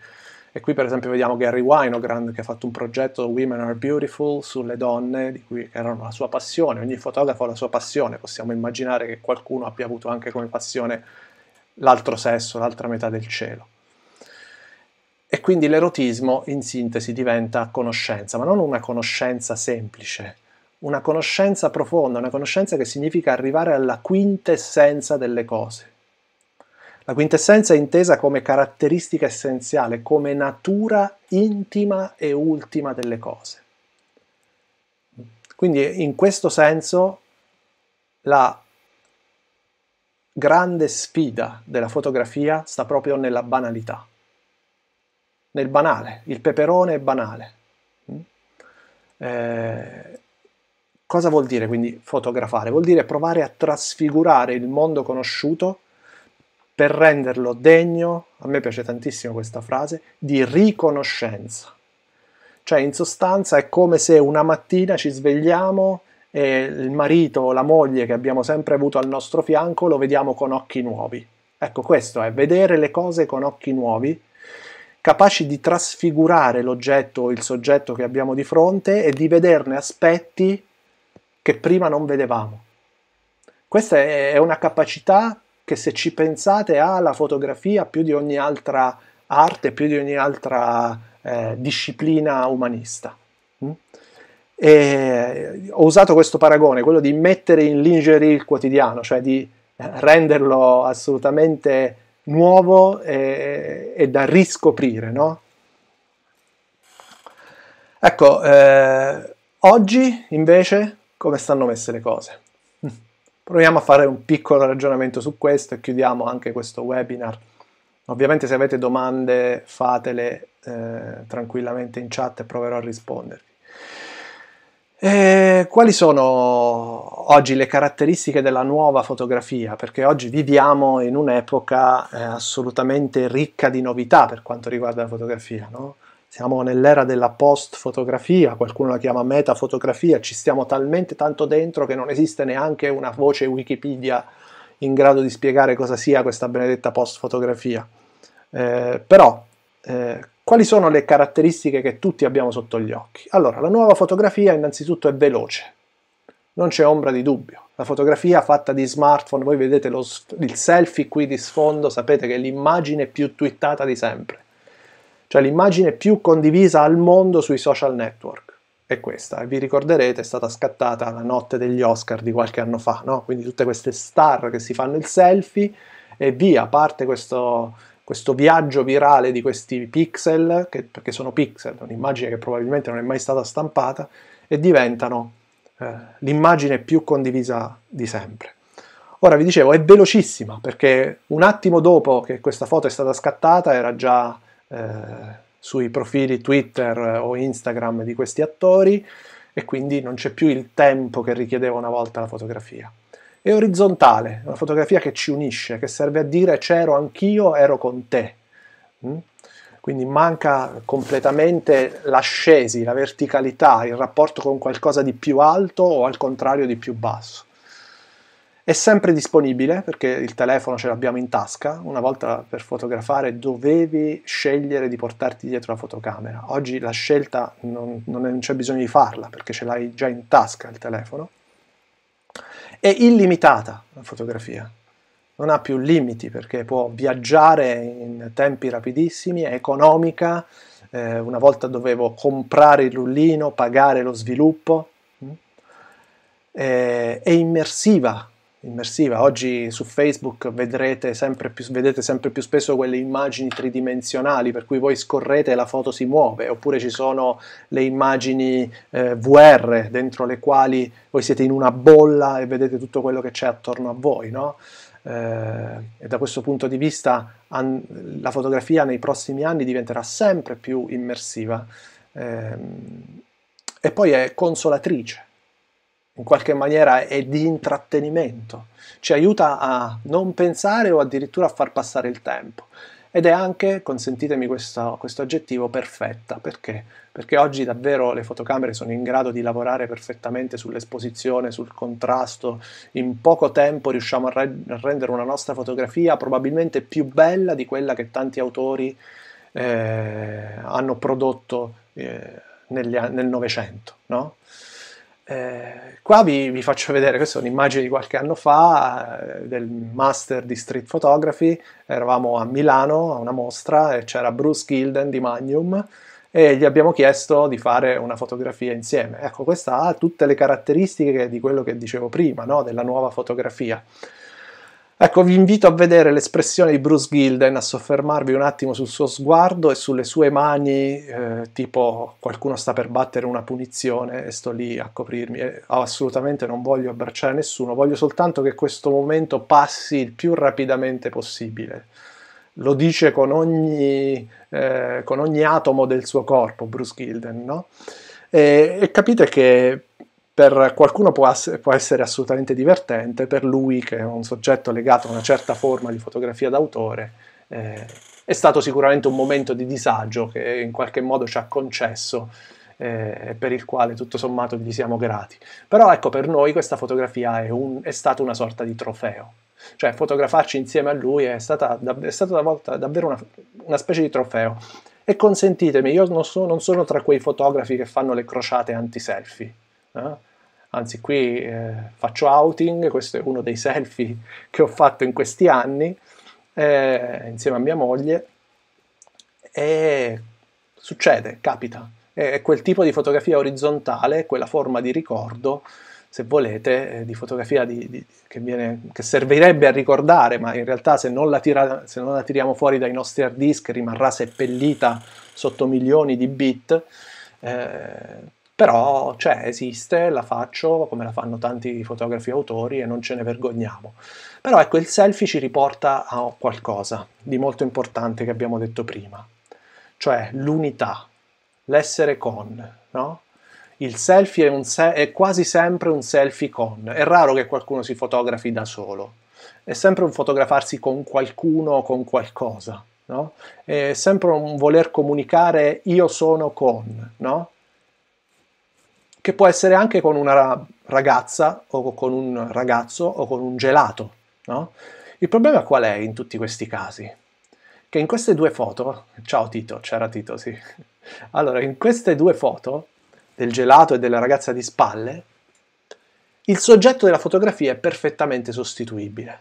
E qui per esempio vediamo Gary Winogrand che ha fatto un progetto Women are Beautiful sulle donne, di cui erano la sua passione, ogni fotografo ha la sua passione, possiamo immaginare che qualcuno abbia avuto anche come passione l'altro sesso, l'altra metà del cielo. E quindi l'erotismo, in sintesi, diventa conoscenza, ma non una conoscenza semplice, una conoscenza profonda, una conoscenza che significa arrivare alla quintessenza delle cose. La quintessenza è intesa come caratteristica essenziale, come natura intima e ultima delle cose. Quindi in questo senso la grande sfida della fotografia sta proprio nella banalità nel banale, il peperone è banale. Mm? Eh, cosa vuol dire quindi fotografare? Vuol dire provare a trasfigurare il mondo conosciuto per renderlo degno, a me piace tantissimo questa frase, di riconoscenza. Cioè in sostanza è come se una mattina ci svegliamo e il marito o la moglie che abbiamo sempre avuto al nostro fianco lo vediamo con occhi nuovi. Ecco questo è vedere le cose con occhi nuovi capaci di trasfigurare l'oggetto o il soggetto che abbiamo di fronte e di vederne aspetti che prima non vedevamo. Questa è una capacità che se ci pensate ha la fotografia più di ogni altra arte, più di ogni altra eh, disciplina umanista. Mm? E ho usato questo paragone, quello di mettere in lingerie il quotidiano, cioè di renderlo assolutamente nuovo e, e da riscoprire, no? Ecco, eh, oggi invece come stanno messe le cose? Proviamo a fare un piccolo ragionamento su questo e chiudiamo anche questo webinar. Ovviamente se avete domande fatele eh, tranquillamente in chat e proverò a rispondervi. E eh, quali sono oggi le caratteristiche della nuova fotografia? Perché oggi viviamo in un'epoca eh, assolutamente ricca di novità per quanto riguarda la fotografia, no? Siamo nell'era della post-fotografia, qualcuno la chiama metafotografia, ci stiamo talmente tanto dentro che non esiste neanche una voce Wikipedia in grado di spiegare cosa sia questa benedetta post-fotografia. Eh, però eh, quali sono le caratteristiche che tutti abbiamo sotto gli occhi? Allora, la nuova fotografia innanzitutto è veloce, non c'è ombra di dubbio. La fotografia fatta di smartphone, voi vedete lo, il selfie qui di sfondo, sapete che è l'immagine più twittata di sempre. Cioè l'immagine più condivisa al mondo sui social network è questa. E vi ricorderete è stata scattata la notte degli Oscar di qualche anno fa, no? Quindi tutte queste star che si fanno il selfie e via, parte questo questo viaggio virale di questi pixel, che, perché sono pixel, un'immagine che probabilmente non è mai stata stampata, e diventano eh, l'immagine più condivisa di sempre. Ora vi dicevo, è velocissima, perché un attimo dopo che questa foto è stata scattata era già eh, sui profili Twitter o Instagram di questi attori e quindi non c'è più il tempo che richiedeva una volta la fotografia è orizzontale, è una fotografia che ci unisce, che serve a dire c'ero anch'io, ero con te. Mm? Quindi manca completamente l'ascesi, la verticalità, il rapporto con qualcosa di più alto o al contrario di più basso. È sempre disponibile perché il telefono ce l'abbiamo in tasca, una volta per fotografare dovevi scegliere di portarti dietro la fotocamera, oggi la scelta non, non c'è bisogno di farla perché ce l'hai già in tasca il telefono è illimitata la fotografia, non ha più limiti perché può viaggiare in tempi rapidissimi, è economica, eh, una volta dovevo comprare il rullino, pagare lo sviluppo, mm, eh, è immersiva immersiva. Oggi su Facebook vedrete sempre più, vedete sempre più spesso quelle immagini tridimensionali per cui voi scorrete e la foto si muove, oppure ci sono le immagini eh, VR dentro le quali voi siete in una bolla e vedete tutto quello che c'è attorno a voi, no? eh, e da questo punto di vista an- la fotografia nei prossimi anni diventerà sempre più immersiva eh, e poi è consolatrice in qualche maniera è di intrattenimento, ci aiuta a non pensare o addirittura a far passare il tempo. Ed è anche, consentitemi questo, questo aggettivo, perfetta. Perché? Perché oggi davvero le fotocamere sono in grado di lavorare perfettamente sull'esposizione, sul contrasto. In poco tempo riusciamo a, re- a rendere una nostra fotografia probabilmente più bella di quella che tanti autori eh, hanno prodotto eh, negli, nel Novecento, no? Eh, qua vi, vi, faccio vedere, questa è un'immagine di qualche anno fa eh, del master di street photography, eravamo a Milano a una mostra e c'era Bruce Gilden di Magnum e gli abbiamo chiesto di fare una fotografia insieme. Ecco, questa ha tutte le caratteristiche di quello che dicevo prima, no? della nuova fotografia. Ecco, vi invito a vedere l'espressione di Bruce Gilden, a soffermarvi un attimo sul suo sguardo e sulle sue mani, eh, tipo qualcuno sta per battere una punizione e sto lì a coprirmi. E, assolutamente non voglio abbracciare nessuno, voglio soltanto che questo momento passi il più rapidamente possibile lo dice con ogni, eh, con ogni, atomo del suo corpo, Bruce Gilden, no? e, e, capite che per qualcuno può, ass- può, essere assolutamente divertente, per lui che è un soggetto legato a una certa forma di fotografia d'autore eh, è stato sicuramente un momento di disagio che in qualche modo ci ha concesso eh, e eh, per il quale tutto sommato gli siamo grati. Però ecco, per noi questa fotografia è, un, è stata una sorta di trofeo. Cioè fotografarci insieme a lui è stata, è stata volta, davvero una, una specie di trofeo. E consentitemi, io non sono, non sono tra quei fotografi che fanno le crociate anti-selfie eh? Anzi, qui eh, faccio outing, questo è uno dei selfie che ho fatto in questi anni eh, insieme a mia moglie e succede, capita. È quel tipo di fotografia orizzontale, quella forma di ricordo, se volete, eh, di fotografia di, di, che, viene, che, servirebbe a ricordare, ma in realtà se non, tira, se non la tiriamo fuori dai nostri hard disk rimarrà seppellita sotto milioni di bit. Eh, però, cioè, esiste, la faccio come la fanno tanti fotografi autori e non ce ne vergogniamo. Però ecco, il selfie ci riporta a qualcosa di molto importante che abbiamo detto prima, cioè l'unità, l'essere con, no? Il selfie è, un se- è quasi sempre un selfie con, è raro che qualcuno si fotografi da solo, è sempre un fotografarsi con qualcuno o con qualcosa, no? È sempre un voler comunicare io sono con, no? che può essere anche con una ragazza o con un ragazzo o con un gelato. No? Il problema qual è in tutti questi casi? Che in queste due foto, ciao Tito, c'era Tito, sì. Allora, in queste due foto del gelato e della ragazza di spalle, il soggetto della fotografia è perfettamente sostituibile.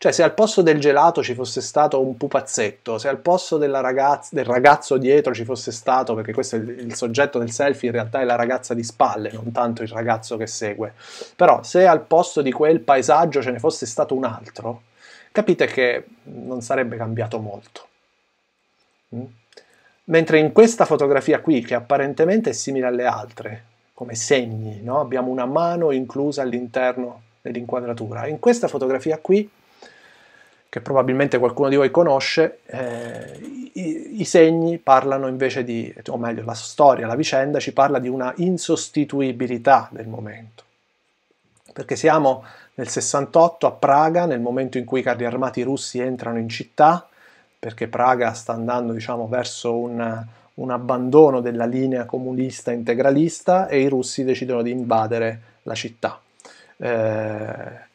Cioè, se al posto del gelato ci fosse stato un pupazzetto, se al posto ragazza, del ragazzo dietro ci fosse stato, perché questo è il, il, soggetto del selfie, in realtà è la ragazza di spalle, non tanto il ragazzo che segue. Però, se al posto di quel paesaggio ce ne fosse stato un altro, capite che non sarebbe cambiato molto. Mm? Mentre in questa fotografia qui, che apparentemente è simile alle altre, come segni, no? abbiamo una mano inclusa all'interno dell'inquadratura, in questa fotografia qui che probabilmente qualcuno di voi conosce, eh, i, i, segni parlano invece di, o meglio la storia, la vicenda ci parla di una insostituibilità del momento. Perché siamo nel 68 a Praga, nel momento in cui i carri armati russi entrano in città, perché Praga sta andando diciamo, verso un, un abbandono della linea comunista integralista e i russi decidono di invadere la città. Eh,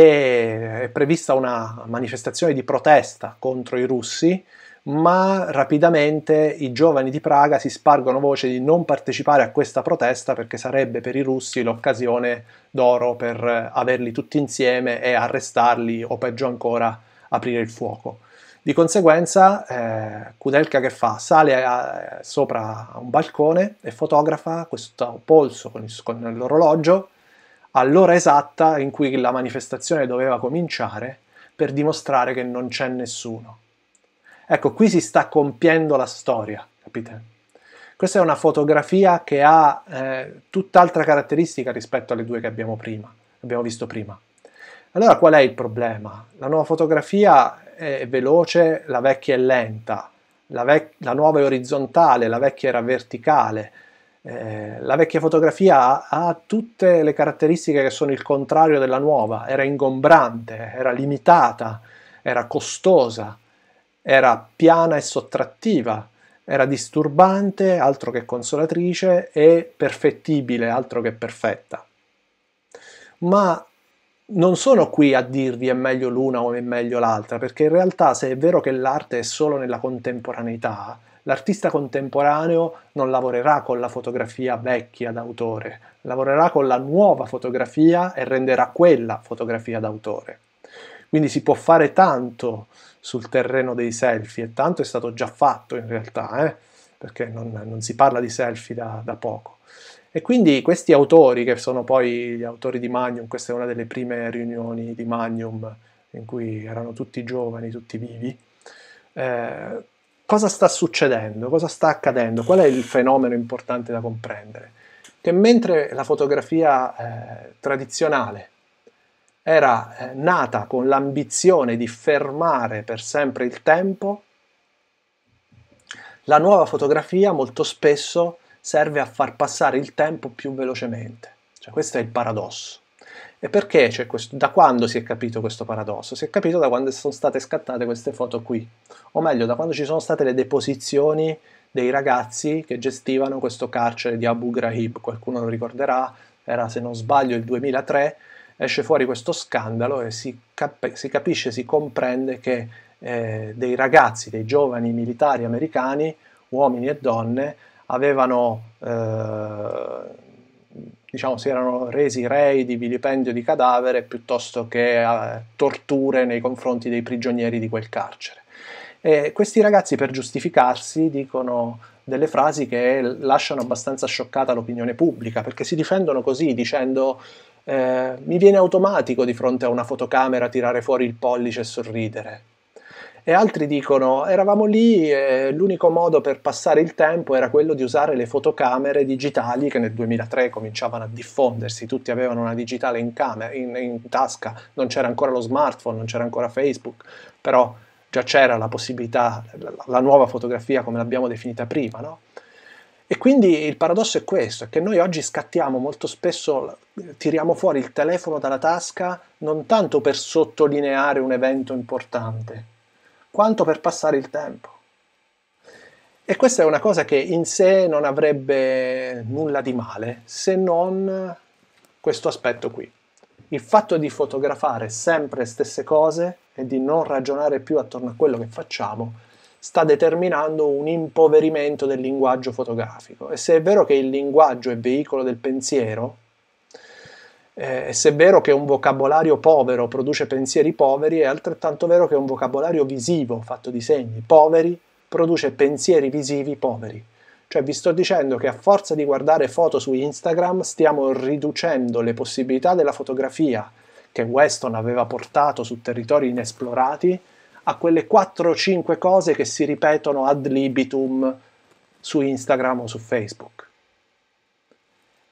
è prevista una manifestazione di protesta contro i russi, ma rapidamente i giovani di Praga si spargono voce di non partecipare a questa protesta perché sarebbe per i russi l'occasione d'oro per averli tutti insieme e arrestarli o peggio ancora aprire il fuoco. Di conseguenza eh, Kudelka che fa? Sale a, eh, sopra un balcone e fotografa questo polso con, il, con l'orologio all'ora esatta in cui la manifestazione doveva cominciare per dimostrare che non c'è nessuno. Ecco, qui si sta compiendo la storia, capite? Questa è una fotografia che ha eh, tutt'altra caratteristica rispetto alle due che abbiamo, prima, abbiamo visto prima. Allora qual è il problema? La nuova fotografia è veloce, la vecchia è lenta, la, vec- la nuova è orizzontale, la vecchia era verticale, eh, la vecchia fotografia ha, ha tutte le caratteristiche che sono il contrario della nuova, era ingombrante, era limitata, era costosa, era piana e sottrattiva, era disturbante, altro che consolatrice, e perfettibile, altro che perfetta. Ma non sono qui a dirvi è meglio l'una o è meglio l'altra, perché in realtà se è vero che l'arte è solo nella contemporaneità, l'artista contemporaneo non lavorerà con la fotografia vecchia d'autore, lavorerà con la nuova fotografia e renderà quella fotografia d'autore. Quindi si può fare tanto sul terreno dei selfie e tanto è stato già fatto in realtà, eh? perché non, non, si parla di selfie da, da, poco. E quindi questi autori, che sono poi gli autori di Magnum, questa è una delle prime riunioni di Magnum in cui erano tutti giovani, tutti vivi, eh, cosa sta succedendo, cosa sta accadendo, qual è il fenomeno importante da comprendere. Che mentre la fotografia eh, tradizionale era eh, nata con l'ambizione di fermare per sempre il tempo, la nuova fotografia molto spesso serve a far passare il tempo più velocemente. Cioè, questo è il paradosso. E perché c'è questo? Da quando si è capito questo paradosso? Si è capito da quando sono state scattate queste foto qui, o meglio, da quando ci sono state le deposizioni dei ragazzi che gestivano questo carcere di Abu Ghraib, qualcuno lo ricorderà, era se non sbaglio il 2003, esce fuori questo scandalo e si, cap- si capisce, si comprende che eh, dei ragazzi, dei giovani militari americani, uomini e donne, avevano... Eh, diciamo, si erano resi rei di vilipendio di cadavere piuttosto che eh, torture nei confronti dei prigionieri di quel carcere. E questi ragazzi per giustificarsi dicono delle frasi che lasciano abbastanza scioccata l'opinione pubblica, perché si difendono così dicendo eh, mi viene automatico di fronte a una fotocamera tirare fuori il pollice e sorridere e altri dicono eravamo lì e l'unico modo per passare il tempo era quello di usare le fotocamere digitali che nel 2003 cominciavano a diffondersi, tutti avevano una digitale in, camera, in, in tasca, non c'era ancora lo smartphone, non c'era ancora Facebook, però già c'era la possibilità, la, la nuova fotografia come l'abbiamo definita prima, no? E quindi il paradosso è questo, è che noi oggi scattiamo molto spesso, tiriamo fuori il telefono dalla tasca non tanto per sottolineare un evento importante, quanto per passare il tempo. E questa è una cosa che in sé non avrebbe nulla di male se non questo aspetto qui. Il fatto di fotografare sempre stesse cose e di non ragionare più attorno a quello che facciamo sta determinando un impoverimento del linguaggio fotografico. E se è vero che il linguaggio è veicolo del pensiero, eh, se è vero che un vocabolario povero produce pensieri poveri, è altrettanto vero che un vocabolario visivo fatto di segni poveri produce pensieri visivi poveri. Cioè vi sto dicendo che a forza di guardare foto su Instagram stiamo riducendo le possibilità della fotografia che Weston aveva portato su territori inesplorati a quelle 4 5 cose che si ripetono ad libitum su Instagram o su Facebook.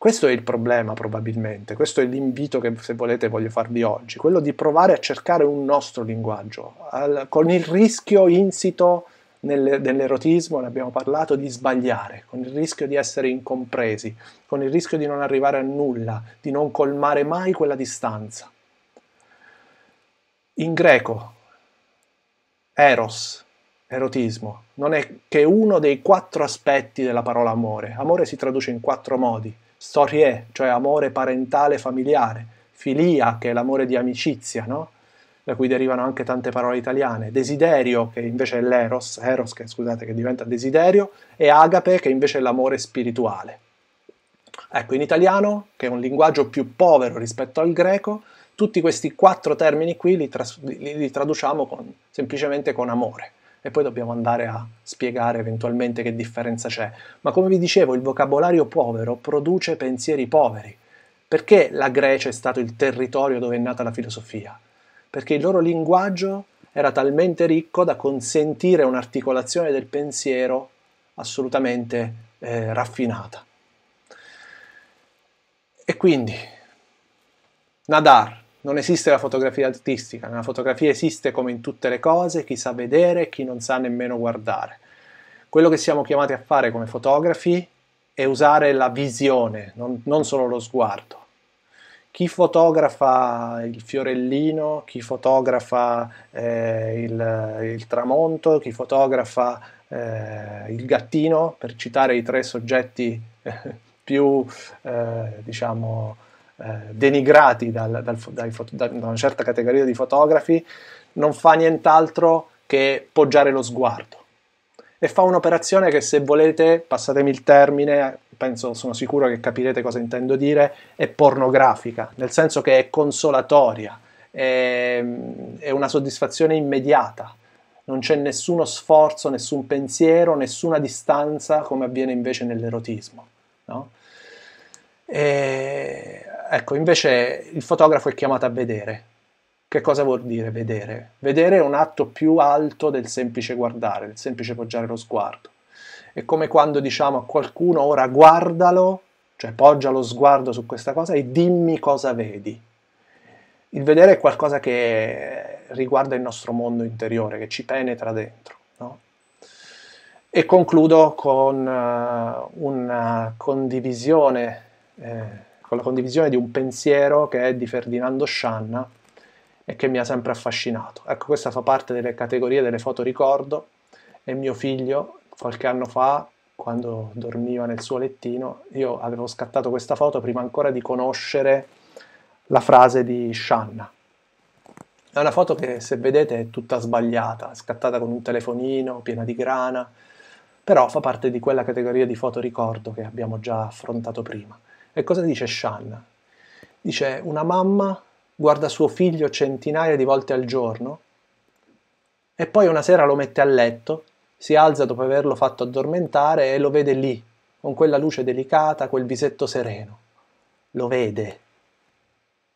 Questo è il problema probabilmente, questo è l'invito che se volete voglio farvi oggi, quello di provare a cercare un nostro linguaggio, al, con il rischio insito nel, dell'erotismo, ne abbiamo parlato, di sbagliare, con il rischio di essere incompresi, con il rischio di non arrivare a nulla, di non colmare mai quella distanza. In greco, eros, erotismo, non è che uno dei quattro aspetti della parola amore. Amore si traduce in quattro modi storie, cioè amore parentale familiare, filia, che è l'amore di amicizia, no? da cui derivano anche tante parole italiane, desiderio, che invece è l'eros, eros, che, scusate, che diventa desiderio, e agape, che invece è l'amore spirituale. Ecco, in italiano, che è un linguaggio più povero rispetto al greco, tutti questi quattro termini qui li, tra- li, li traduciamo con, semplicemente con amore e poi dobbiamo andare a spiegare eventualmente che differenza c'è. Ma come vi dicevo, il vocabolario povero produce pensieri poveri. Perché la Grecia è stato il territorio dove è nata la filosofia? Perché il loro linguaggio era talmente ricco da consentire un'articolazione del pensiero assolutamente eh, raffinata. E quindi, Nadar, non esiste la fotografia artistica, la fotografia esiste come in tutte le cose, chi sa vedere e chi non sa nemmeno guardare. Quello che siamo chiamati a fare come fotografi è usare la visione, non, non solo lo sguardo. Chi fotografa il fiorellino, chi fotografa eh, il, il, tramonto, chi fotografa eh, il gattino, per citare i tre soggetti eh, più, eh, diciamo, eh, denigrati dal, dal, dai, da una certa categoria di fotografi, non fa nient'altro che poggiare lo sguardo. E fa un'operazione che se volete, passatemi il termine, penso sono sicuro che capirete cosa intendo dire, è pornografica, nel senso che è consolatoria, è, è una soddisfazione immediata, non c'è nessuno sforzo, nessun pensiero, nessuna distanza come avviene invece nell'erotismo. No? E Ecco, invece il fotografo è chiamato a vedere. Che cosa vuol dire vedere? Vedere è un atto più alto del semplice guardare, del semplice poggiare lo sguardo. È come quando diciamo a qualcuno ora guardalo, cioè poggia lo sguardo su questa cosa e dimmi cosa vedi. Il vedere è qualcosa che riguarda il nostro mondo interiore, che ci penetra dentro. No? E concludo con uh, una condivisione. Eh, con la condivisione di un pensiero che è di Ferdinando Scianna e che mi ha sempre affascinato. Ecco, questa fa parte delle categorie delle foto ricordo e mio figlio qualche anno fa, quando dormiva nel suo lettino, io avevo scattato questa foto prima ancora di conoscere la frase di Scianna. È una foto che se vedete è tutta sbagliata, scattata con un telefonino, piena di grana, però fa parte di quella categoria di foto ricordo che abbiamo già affrontato prima. E cosa dice Shanna? Dice una mamma guarda suo figlio centinaia di volte al giorno e poi una sera lo mette a letto, si alza dopo averlo fatto addormentare e lo vede lì, con quella luce delicata, quel visetto sereno. Lo vede,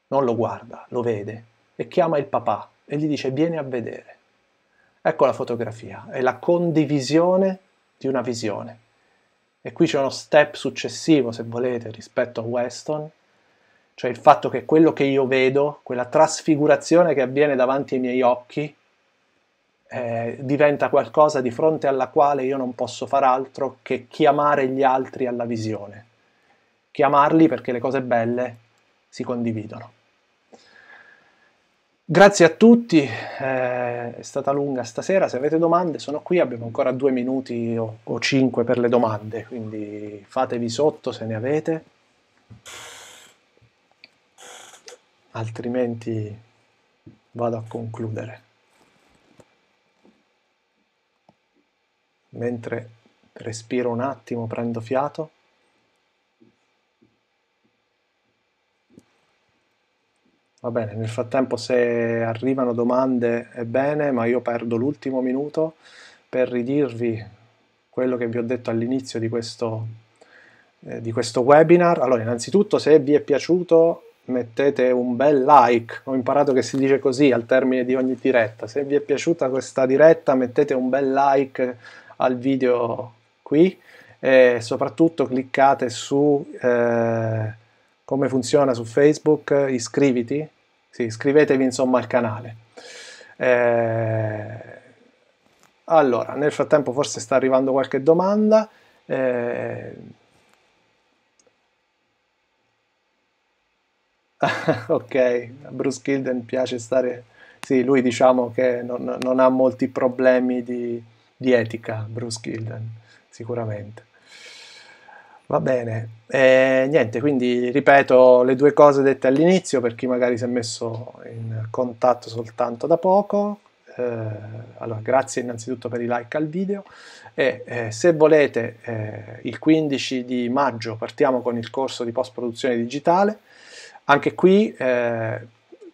non lo guarda, lo vede e chiama il papà e gli dice vieni a vedere. Ecco la fotografia, è la condivisione di una visione. E qui c'è uno step successivo, se volete, rispetto a Weston, cioè il fatto che quello che io vedo, quella trasfigurazione che avviene davanti ai miei occhi, eh, diventa qualcosa di fronte alla quale io non posso far altro che chiamare gli altri alla visione. Chiamarli perché le cose belle si condividono. Grazie a tutti, eh, è stata lunga stasera, se avete domande sono qui, abbiamo ancora due minuti o, o cinque per le domande, quindi fatevi sotto se ne avete, altrimenti vado a concludere. Mentre respiro un attimo, prendo fiato. Va bene, nel frattempo se arrivano domande è bene, ma io perdo l'ultimo minuto per ridirvi quello che vi ho detto all'inizio di, eh, di questo, webinar. Allora, innanzitutto se vi è piaciuto mettete un bel like, ho imparato che si dice così al termine di ogni diretta, se vi è piaciuta questa diretta mettete un bel like al video qui e soprattutto cliccate su... Eh, come funziona su Facebook, iscriviti sì, iscrivetevi insomma al canale. Eh, allora, nel frattempo forse sta arrivando qualche domanda. Eh, ok, Bruce Gilden piace stare... Sì, lui diciamo che non, non ha molti problemi di, di etica, Bruce Gilden, sicuramente. Va bene, e eh, niente, quindi ripeto le due cose dette all'inizio per chi magari si è messo in contatto soltanto da poco. Eh, allora, grazie innanzitutto per i like al video e eh, se volete eh, il 15 di maggio partiamo con il corso di post produzione digitale. Anche qui eh,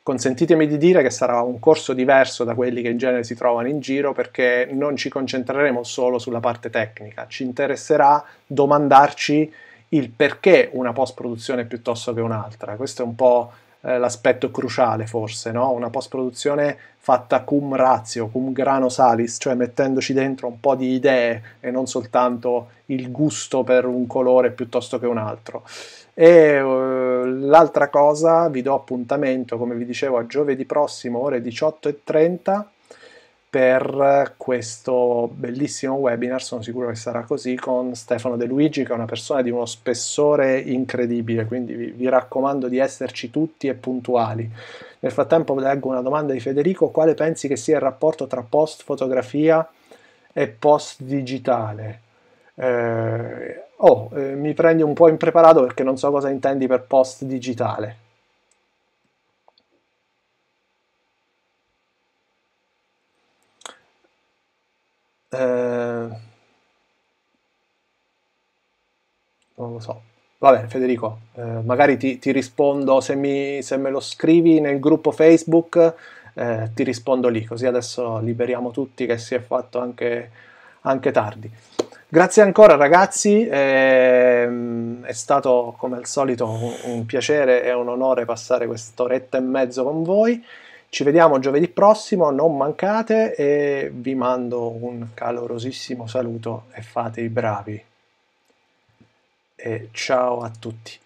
consentitemi di dire che sarà un corso diverso da quelli che in genere si trovano in giro perché non ci concentreremo solo sulla parte tecnica, ci interesserà domandarci il perché una post-produzione piuttosto che un'altra. Questo è un po' eh, l'aspetto cruciale forse, no? una post-produzione fatta cum ratio, cum grano salis, cioè mettendoci dentro un po' di idee e non soltanto il gusto per un colore piuttosto che un altro. E, eh, l'altra cosa, vi do appuntamento, come vi dicevo, a giovedì prossimo, ore 18.30 per eh, questo bellissimo webinar, sono sicuro che sarà così, con Stefano De Luigi che è una persona di uno spessore incredibile, quindi vi, vi, raccomando di esserci tutti e puntuali. Nel frattempo leggo una domanda di Federico, quale pensi che sia il rapporto tra post fotografia e post digitale? Eh, oh, eh, mi prendi un po' impreparato perché non so cosa intendi per post digitale. Eh, non lo so. Vabbè, Federico, eh, magari ti, ti rispondo se, mi, se, me lo scrivi nel gruppo Facebook, eh, ti rispondo lì, così adesso liberiamo tutti che si è fatto anche, anche tardi. Grazie ancora ragazzi, ehm, è stato come al solito un, un piacere e un onore passare quest'oretta e mezzo con voi. Ci vediamo giovedì prossimo, non mancate e vi mando un calorosissimo saluto e fate i bravi. E ciao a tutti.